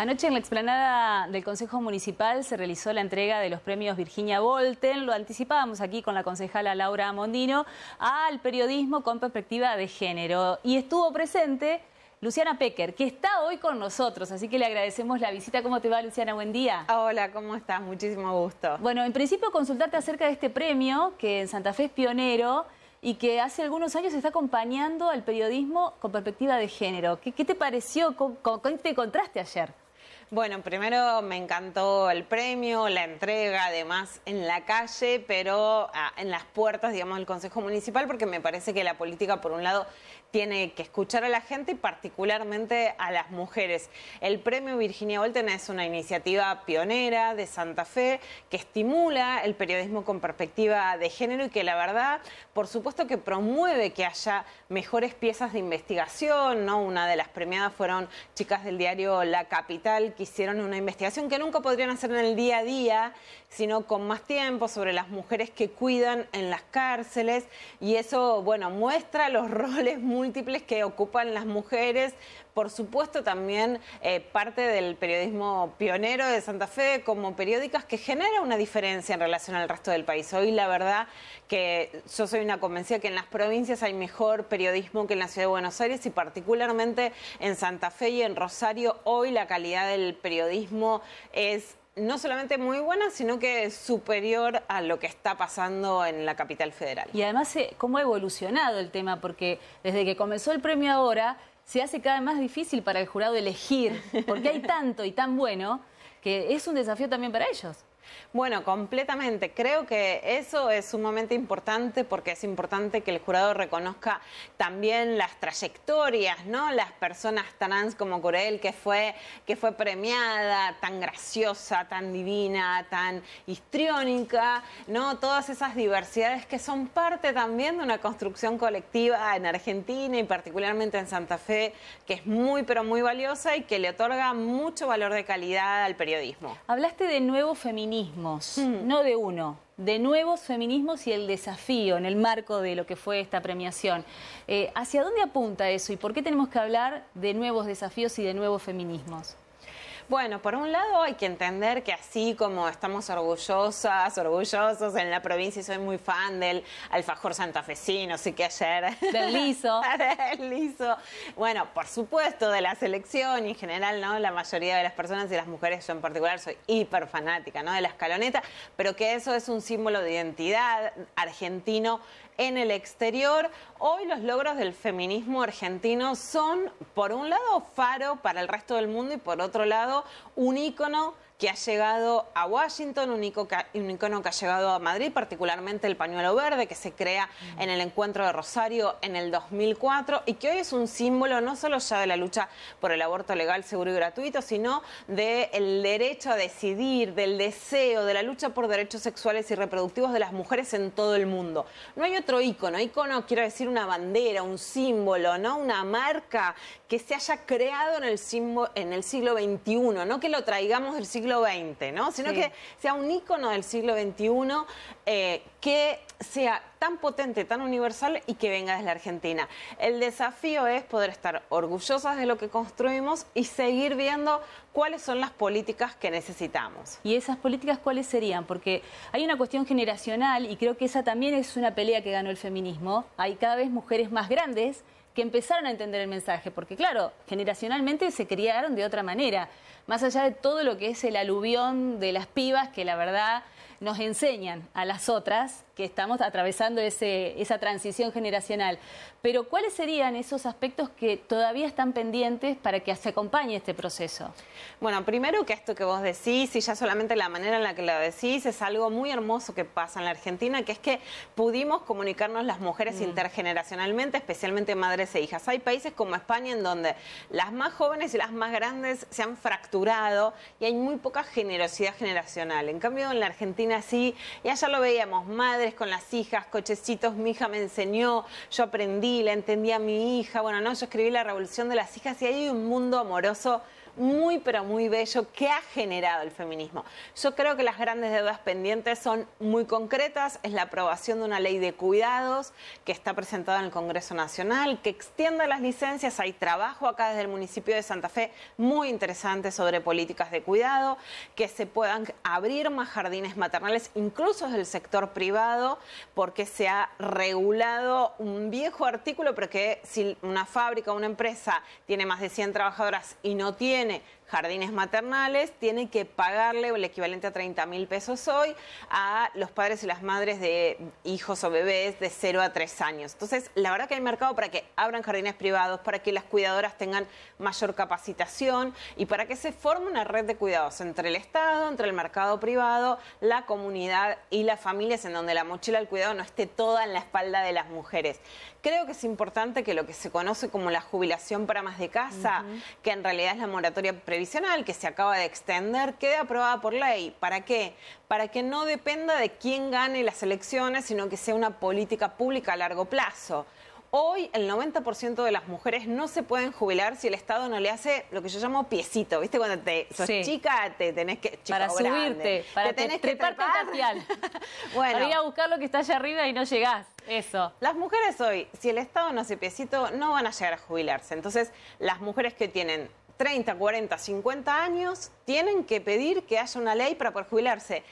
Anoche en la explanada del Consejo Municipal se realizó la entrega de los premios Virginia Volten, lo anticipábamos aquí con la concejala Laura Mondino, al periodismo con perspectiva de género. Y estuvo presente Luciana Pecker, que está hoy con nosotros, así que le agradecemos la visita. ¿Cómo te va, Luciana? Buen día. Ah, hola, ¿cómo estás? Muchísimo gusto. Bueno, en principio consultarte acerca de este premio, que en Santa Fe es pionero y que hace algunos años está acompañando al periodismo con perspectiva de género. ¿Qué, te pareció? ¿Con, con, te encontraste ayer? Bueno, primero me encantó el premio, la entrega además en la calle, pero ah, en las puertas, digamos, del Consejo Municipal, porque me parece que la política, por un lado, tiene que escuchar a la gente y particularmente a las mujeres. El premio Virginia Voltena es una iniciativa pionera de Santa Fe que estimula el periodismo con perspectiva de género y que la verdad, por supuesto que promueve que haya mejores piezas de investigación, ¿no? Una de las premiadas fueron chicas del diario La Capital que hicieron una investigación que nunca podrían hacer en el día a día, sino con más tiempo sobre las mujeres que cuidan en las cárceles y eso, bueno, muestra los roles muy múltiples que ocupan las mujeres, por supuesto también eh, parte del periodismo pionero de Santa Fe como periódicas que genera una diferencia en relación al resto del país. Hoy la verdad que yo soy una convencida que en las provincias hay mejor periodismo que en la ciudad de Buenos Aires y particularmente en Santa Fe y en Rosario hoy la calidad del periodismo es no solamente muy buena, sino que superior a lo que está pasando en la capital federal. Y además, eh, cómo ha evolucionado el tema, porque desde que comenzó el premio ahora, se hace cada vez más difícil para el jurado elegir, porque hay tanto y tan bueno, que es un desafío también para ellos. Bueno, completamente. Creo que eso es sumamente importante porque es importante que el jurado reconozca también las trayectorias, ¿no? Las personas trans como Corel, que fue, que fue premiada, tan graciosa, tan divina, tan histriónica, ¿no? Todas esas diversidades que son parte también de una construcción colectiva en Argentina y particularmente en Santa Fe, que es muy, pero muy valiosa y que le otorga mucho valor de calidad al periodismo. Hablaste de nuevo feminismo feminismos, hmm. no de uno, de nuevos feminismos y el desafío en el marco de lo que fue esta premiación. Eh, ¿Hacia dónde apunta eso y por qué tenemos que hablar de nuevos desafíos y de nuevos feminismos? Bueno, por un lado hay que entender que así como estamos orgullosas, orgullosos en la provincia y soy muy fan del alfajor santafesino, sí que ayer... Del liso. del liso. Bueno, por supuesto, de la selección y en general, ¿no? La mayoría de las personas y las mujeres, yo en particular, soy hiper fanática, ¿no? De la escaloneta, pero que eso es un símbolo de identidad argentino en el exterior. Hoy los logros del feminismo argentino son, por un lado, faro para el resto del mundo y por otro lado, un icono que ha llegado a Washington, un icono que ha llegado a Madrid, particularmente el pañuelo verde que se crea en el encuentro de Rosario en el 2004 y que hoy es un símbolo no solo ya de la lucha por el aborto legal, seguro y gratuito, sino del derecho a decidir, del deseo, de la lucha por derechos sexuales y reproductivos de las mujeres en todo el mundo. No hay otro icono, icono quiero decir una bandera, un símbolo, ¿no? una marca que se haya creado en el, en el siglo XXI, no que lo traigamos del siglo 20 Sino que sea un ícono del siglo XXI, eh, que sea tan potente, tan universal y que venga desde la Argentina. El desafío es poder estar orgullosas de lo que construimos y seguir viendo cuáles son las políticas que necesitamos. ¿Y esas políticas cuáles serían? Porque hay una cuestión generacional y creo que esa también es una pelea que ganó el feminismo. Hay cada vez mujeres más grandes que empezaron a entender el mensaje, porque claro, generacionalmente se criaron de otra manera, más allá de todo lo que es el aluvión de las pibas, que la verdad nos enseñan a las otras que estamos atravesando ese, esa transición generacional. Pero ¿cuáles serían esos aspectos que todavía están pendientes para que se acompañe este proceso? Bueno, primero que esto que vos decís, y ya solamente la manera en la que lo decís, es algo muy hermoso que pasa en la Argentina, que es que pudimos comunicarnos las mujeres mm. intergeneracionalmente, especialmente madres e hijas. Hay países como España en donde las más jóvenes y las más grandes se han fracturado y hay muy poca generosidad generacional. En cambio, en la Argentina así. Y allá lo veíamos, madres con las hijas, cochecitos, mi hija me enseñó, yo aprendí, la entendí a mi hija. Bueno, no, yo escribí La Revolución de las Hijas y ahí hay un mundo amoroso muy, pero muy bello que ha generado el feminismo. Yo creo que las grandes deudas pendientes son muy concretas, es la aprobación de una ley de cuidados que está presentada en el Congreso Nacional, que extienda las licencias, hay trabajo acá desde el municipio de Santa Fe muy interesante sobre políticas de cuidado, que se puedan abrir más jardines maternales, incluso del sector privado, porque se ha regulado un viejo artículo, porque que si una fábrica, o una empresa tiene más de 100 trabajadoras y no tiene tiene jardines maternales, tiene que pagarle el equivalente a 30 mil pesos hoy a los padres y las madres de hijos o bebés de 0 a 3 años. Entonces, la verdad que hay mercado para que abran jardines privados, para que las cuidadoras tengan mayor capacitación y para que se forme una red de cuidados entre el Estado, entre el mercado privado, la comunidad y las familias en donde la mochila del cuidado no esté toda en la espalda de las mujeres. Creo que es importante que lo que se conoce como la jubilación para más de casa, que en realidad es la moratoria previa que se acaba de extender quede aprobada por ley. ¿Para qué? Para que no dependa de quién gane las elecciones, sino que sea una política pública a largo plazo. Hoy el 90% de las mujeres no se pueden jubilar si el Estado no le hace lo que yo llamo piecito, ¿viste? Cuando te sos chica, te tenés que para subirte, para te tenés que bueno, para a buscar lo que está allá arriba y no llegás. Eso. Las mujeres hoy, si el Estado no hace piecito, no van a llegar a jubilarse. Entonces, las mujeres que tienen 30, 40, 50 años tienen que pedir que haya una ley para poder jubilarse.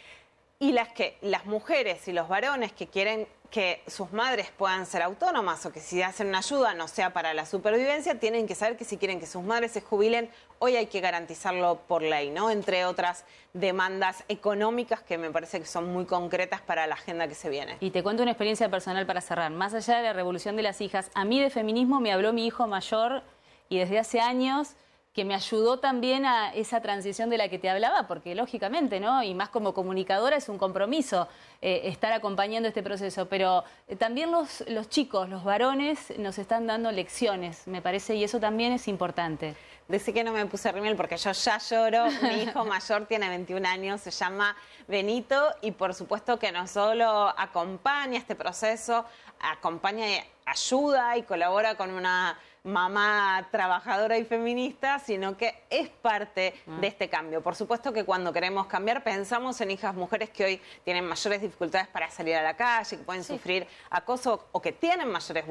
Y las que las mujeres y los varones que quieren que sus madres puedan ser autónomas o que si hacen una ayuda no sea para la supervivencia, tienen que saber que si quieren que sus madres se jubilen, hoy hay que garantizarlo por ley, ¿no? Entre otras demandas económicas que me parece que son muy concretas para la agenda que se viene. Y te cuento una experiencia personal para cerrar. Más allá de la revolución de las hijas, a mí de feminismo me habló mi hijo mayor y desde hace años que me ayudó también a esa transición de la que te hablaba, porque lógicamente, ¿no? Y más como comunicadora es un compromiso eh, estar acompañando este proceso, pero eh, también los, los chicos, los varones, nos están dando lecciones, me parece, y eso también es importante. Decí que no me puse rímel porque yo ya lloro. Mi hijo mayor tiene 21 años, se llama Benito y por supuesto que no solo acompaña este proceso, acompaña ayuda y colabora con una mamá trabajadora y feminista, sino que es parte mm. de este cambio. Por supuesto que cuando queremos cambiar pensamos en hijas mujeres que hoy tienen mayores dificultades para salir a la calle, que pueden sufrir acoso o que tienen mayores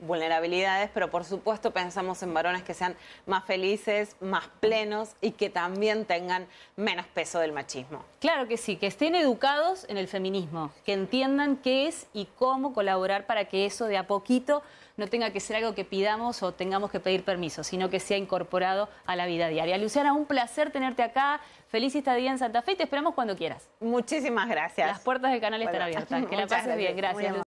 vulnerabilidades, pero por supuesto pensamos en varones que sean más felices, más plenos y que también tengan menos peso del machismo. Claro que sí, que estén educados en el feminismo, que entiendan qué es y cómo colaborar para que eso de a poco poquito no tenga que ser algo que pidamos o tengamos que pedir permiso, sino que sea incorporado a la vida diaria. Luciana, un placer tenerte acá. Feliz estadía en Santa Fe y te esperamos cuando quieras. Muchísimas gracias. Las puertas del canal están abiertas. Que la pases bien. Gracias.